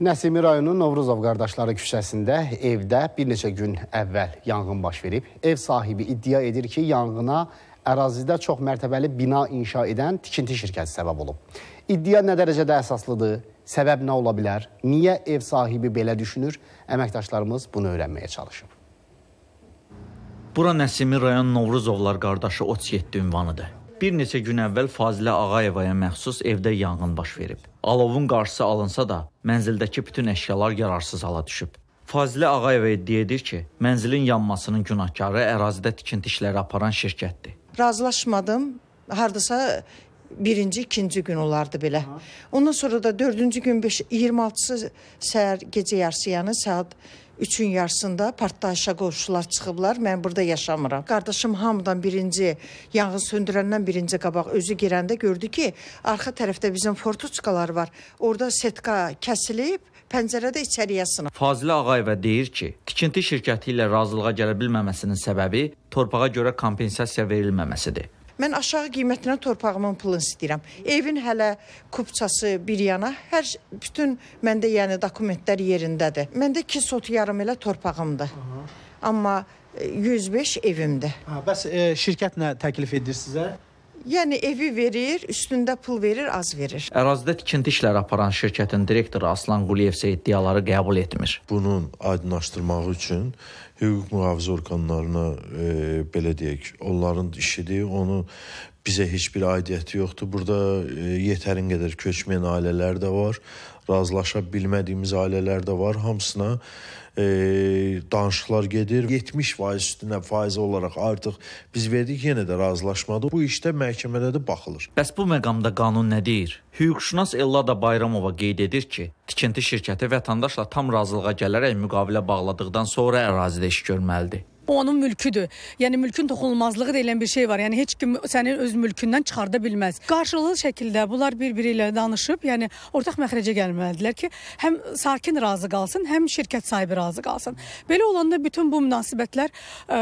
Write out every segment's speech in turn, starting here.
Nəsimi rayonu Novruzov qardaşları küçəsində evdə bir neçə gün əvvəl yanğın baş verib. Ev sahibi iddia edir ki, yanğına ərazidə çox mərtəbəli bina inşa edən tikinti şirkəti səbəb olub. İddia nə dərəcədə əsaslıdır? Səbəb nə ola bilər? Niyə ev sahibi belə düşünür? Əməkdaşlarımız bunu öyrənməyə çalışıb. Bura Nəsimi rayon Novruzovlar qardaşı 37 ünvanıdır. Bir neçə gün əvvəl Fazilə Ağayevaya məxsus evdə yanğın baş verib. Alovun qarşısı alınsa da, mənzildəki bütün əşyalar yararsız hala düşüb. Fazilə Ağayeva iddia edir ki, mənzilin yanmasının günahkarı ərazidə tikinti işləri aparan şirkətdir. Razılaşmadım. Hardasa birinci, ikinci gün olardı belə. Aha. Ondan sonra da dördüncü gün 5, 26-sı səhər gecə yarısı yəni saat 3-ün yarısında partlayışa qonşular çıxıblar. Mən burada yaşamıram. Qardaşım hamıdan birinci, yanğın söndürəndən birinci qabaq özü girəndə gördü ki, arxa tərəfdə bizim fortuçkalar var. Orada setka kəsilib, pəncərədə içəriyə sınıb. Fazilə Ağayeva deyir ki, tikinti şirkəti ilə razılığa gələ bilməməsinin səbəbi torpağa görə kompensasiya verilməməsidir. Mən aşağı qiymətinə torpağımın pulunu istəyirəm. Evin hələ kupçası bir yana, hər bütün məndə yəni dokumentlər yerindədir. Məndə 2 sot yarım elə torpağımdır. Aha. Amma 105 e, evimdir. Ha, bəs e, şirkət nə təklif edir sizə? Yəni evi verir, üstündə pul verir, az verir. Ərazidə tikinti işləri aparan şirkətin direktoru Aslan Quliyev isə iddiaları qəbul etmir. Bunun aydınlaşdırmağı üçün hüquq mühafizə orqanlarına e, belə deyək, onların işidir, onu bizə heç bir aidiyyəti yoxdur. Burada e, yetərin qədər köçmən ailələr də var, razılaşa bilmədiyimiz ailələr də var. Hamısına e, danışıqlar gedir. 70 faiz üstünə faiz olaraq artıq biz verdik, yenə də razılaşmadı. Bu işdə məhkəmədə də baxılır. Bəs bu məqamda qanun nə deyir? Hüquqşünas Ellada Bayramova qeyd edir ki, tikinti şirkəti vətəndaşla tam razılığa gələrək müqavilə bağladıqdan sonra ərazidə iş görməlidir. Bu onun mülküdür. Yəni mülkün toxunulmazlığı deyilən bir şey var. Yəni heç kim səni öz mülkündən çıxarda bilməz. Qarşılıqlı şəkildə bunlar bir-biri ilə danışıb, yəni ortaq məxrəcə gəlməlidirlər ki, həm sakin razı qalsın, həm şirkət sahibi razı qalsın. Belə olanda bütün bu münasibətlər ə,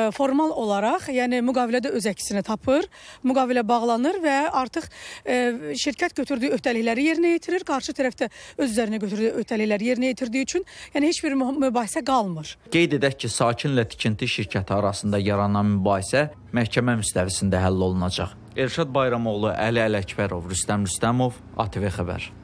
e, formal olaraq, yəni müqavilədə öz əksini tapır, müqavilə bağlanır və artıq ə, e, şirkət götürdüyü öhdəlikləri yerinə yetirir, qarşı tərəfdə öz üzərinə götürdüyü öhdəlikləri yerinə yetirdiyi üçün, yəni heç bir mübahisə qalmır. Qeyd edək ki, sakinlə tikinti şirkəti hərəkəti arasında yaranan mübahisə məhkəmə müstəvisində həll olunacaq. Elşad Bayramoğlu, Əli Ələkbərov, Rüstəm Rüstəmov, ATV xəbər.